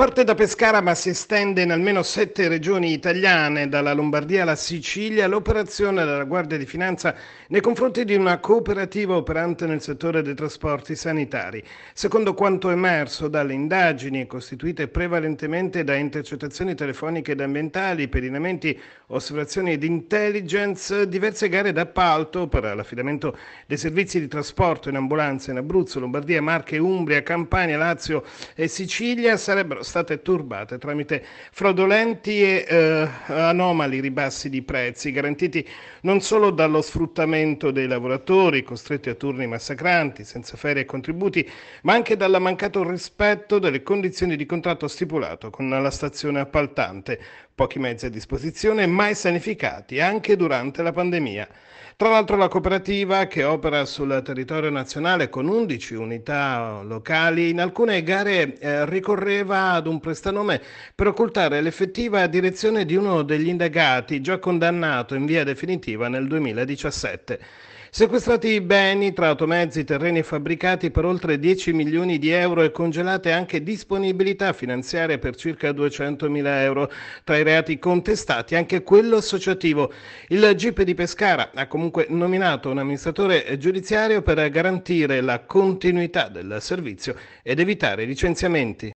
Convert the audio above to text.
Parte da Pescara ma si estende in almeno sette regioni italiane, dalla Lombardia alla Sicilia, l'operazione della Guardia di Finanza nei confronti di una cooperativa operante nel settore dei trasporti sanitari. Secondo quanto emerso dalle indagini, costituite prevalentemente da intercettazioni telefoniche ed ambientali, perinamenti, osservazioni ed intelligence, diverse gare d'appalto per l'affidamento dei servizi di trasporto in ambulanza in Abruzzo, Lombardia, Marche, Umbria, Campania, Lazio e Sicilia sarebbero state turbate tramite fraudolenti e eh, anomali ribassi di prezzi garantiti non solo dallo sfruttamento dei lavoratori costretti a turni massacranti senza ferie e contributi, ma anche dal mancato rispetto delle condizioni di contratto stipulato con la stazione appaltante, pochi mezzi a disposizione, mai sanificati anche durante la pandemia. Tra l'altro la cooperativa che opera sul territorio nazionale con 11 unità locali in alcune gare eh, ricorreva ad un prestanome per occultare l'effettiva direzione di uno degli indagati già condannato in via definitiva nel 2017. Sequestrati i beni, tra automezzi, terreni e fabbricati per oltre 10 milioni di euro e congelate anche disponibilità finanziarie per circa 200 mila euro. Tra i reati contestati, anche quello associativo. Il GIP di Pescara ha comunque nominato un amministratore giudiziario per garantire la continuità del servizio ed evitare licenziamenti.